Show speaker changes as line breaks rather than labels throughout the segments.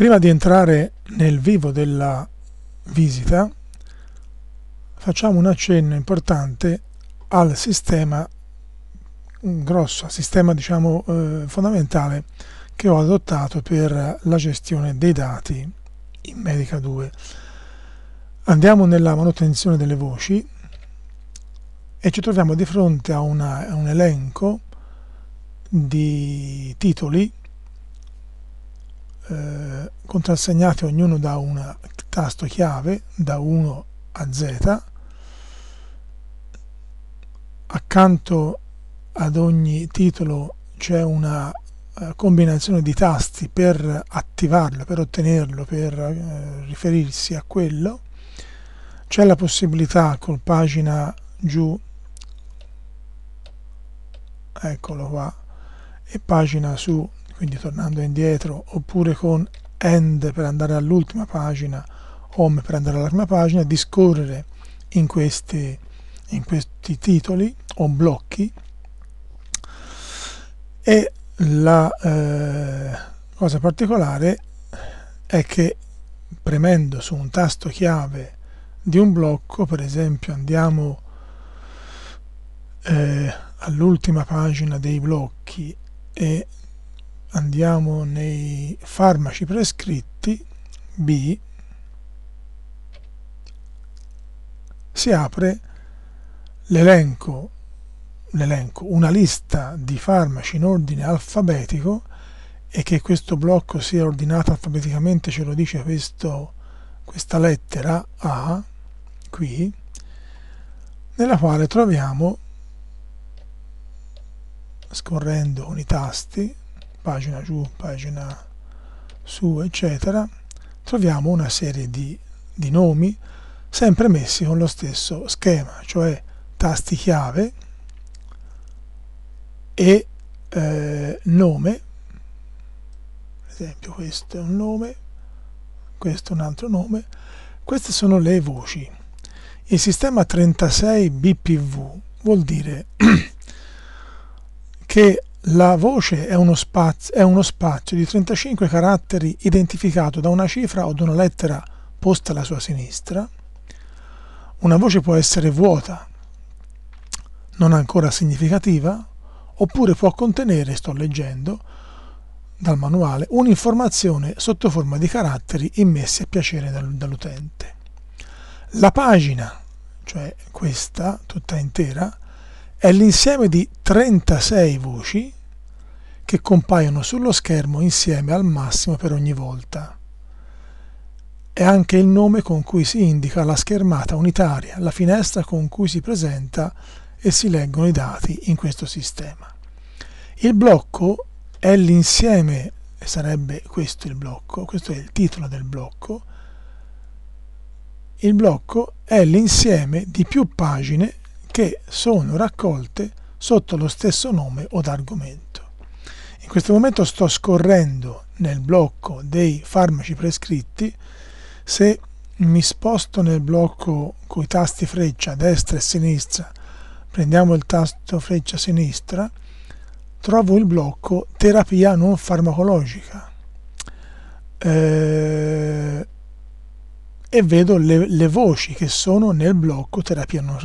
Prima di entrare nel vivo della visita, facciamo un accenno importante al sistema grosso, al sistema diciamo, eh, fondamentale che ho adottato per la gestione dei dati in Medica 2. Andiamo nella manutenzione delle voci e ci troviamo di fronte a, una, a un elenco di titoli eh, contrassegnate ognuno da un tasto chiave da 1 a Z accanto ad ogni titolo c'è una eh, combinazione di tasti per attivarlo, per ottenerlo, per eh, riferirsi a quello c'è la possibilità col pagina giù eccolo qua e pagina su quindi tornando indietro, oppure con end per andare all'ultima pagina, home per andare alla prima pagina, discorrere in questi, in questi titoli o blocchi e la eh, cosa particolare è che premendo su un tasto chiave di un blocco, per esempio andiamo eh, all'ultima pagina dei blocchi e andiamo nei farmaci prescritti B si apre l'elenco una lista di farmaci in ordine alfabetico e che questo blocco sia ordinato alfabeticamente ce lo dice questo, questa lettera A qui nella quale troviamo scorrendo con i tasti pagina giù, pagina su, eccetera, troviamo una serie di, di nomi sempre messi con lo stesso schema, cioè tasti chiave e eh, nome, per esempio questo è un nome, questo è un altro nome, queste sono le voci. Il sistema 36 BPV vuol dire che la voce è uno, spazio, è uno, spazio, di 35 caratteri identificato da una cifra o da una lettera posta alla sua sinistra. Una voce può essere vuota, non ancora significativa, oppure può contenere, sto leggendo dal manuale, un'informazione sotto forma di caratteri immessi a piacere dall'utente. La pagina, cioè questa tutta intera, è l'insieme di 36 voci che compaiono sullo schermo insieme al massimo per ogni volta. È anche il nome con cui si indica la schermata unitaria, la finestra con cui si presenta e si leggono i dati in questo sistema. Il blocco è l'insieme, e sarebbe questo il blocco, questo è il titolo del blocco, il blocco è l'insieme di più pagine che sono raccolte sotto lo stesso nome o argomento. In questo momento sto scorrendo nel blocco dei farmaci prescritti, se mi sposto nel blocco con i tasti freccia destra e sinistra, prendiamo il tasto freccia sinistra, trovo il blocco terapia non farmacologica. Eh, e vedo le, le voci che sono nel blocco terapia non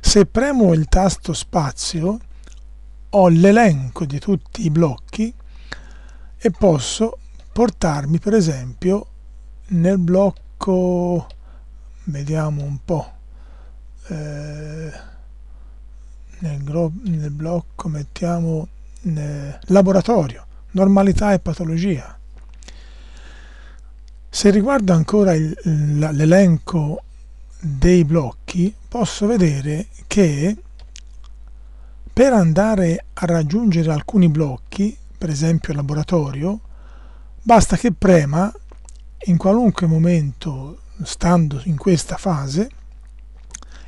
Se premo il tasto spazio ho l'elenco di tutti i blocchi e posso portarmi per esempio nel blocco vediamo un po' eh, nel, gro- nel, blocco mettiamo eh, laboratorio normalità e patologia se riguardo ancora l'elenco dei blocchi, posso vedere che per andare a raggiungere alcuni blocchi, per esempio il laboratorio, basta che prema in qualunque momento, stando in questa fase,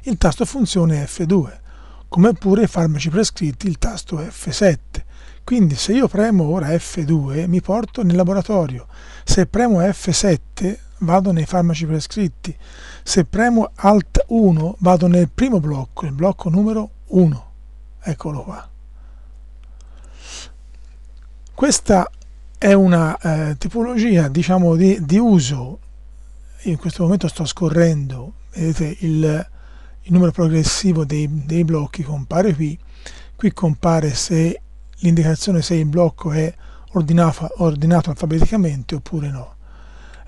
il tasto funzione F2, come pure i farmaci prescritti il tasto F7. Quindi se io premo ora F2 mi porto nel laboratorio, se premo F7 vado nei farmaci prescritti, se premo Alt 1 vado nel primo blocco, il blocco numero 1. Eccolo qua. Questa è una eh, tipologia diciamo di, di uso, Io in questo momento sto scorrendo, vedete il, il numero progressivo dei, dei blocchi compare qui, qui compare se l'indicazione se il blocco è ordinato, ordinato alfabeticamente oppure no.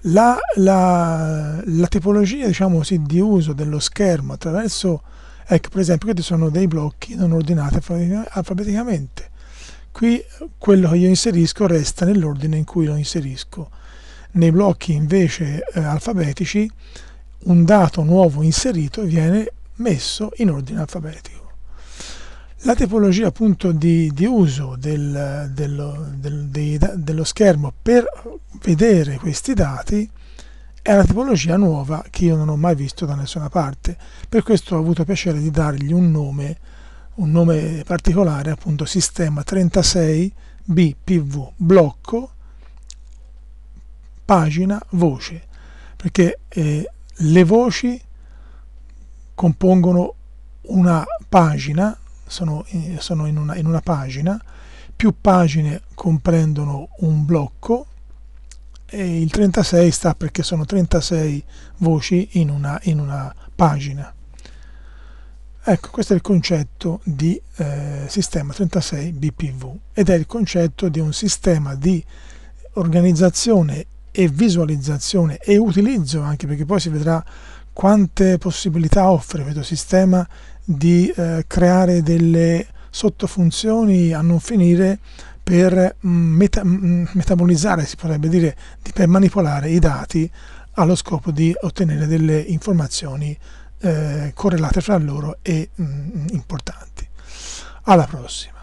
La, la, la tipologia diciamo così, di uso dello schermo attraverso, ecco per esempio questi sono dei blocchi non ordinati alfabeticamente, qui quello che io inserisco resta nell'ordine in cui lo inserisco. Nei blocchi invece eh, alfabetici un dato nuovo inserito viene messo in ordine alfabetico. La tipologia appunto di, di uso del, dello, del, dei, dello schermo per vedere questi dati è una tipologia nuova che io non ho mai visto da nessuna parte, per questo ho avuto piacere di dargli un nome, un nome particolare appunto sistema 36BPV blocco pagina voce perché eh, le voci compongono una pagina sono, sono in, una, in una pagina, più pagine comprendono un blocco e il 36 sta perché sono 36 voci in una, in una pagina. Ecco, questo è il concetto di eh, sistema 36 BPV ed è il concetto di un sistema di organizzazione e visualizzazione e utilizzo anche perché poi si vedrà quante possibilità offre questo sistema di eh, creare delle sottofunzioni a non finire per mm, meta- mm, mm, metabolizzare, si potrebbe dire, per manipolare i dati allo scopo di ottenere delle informazioni eh, correlate fra loro e mh, importanti. Alla prossima!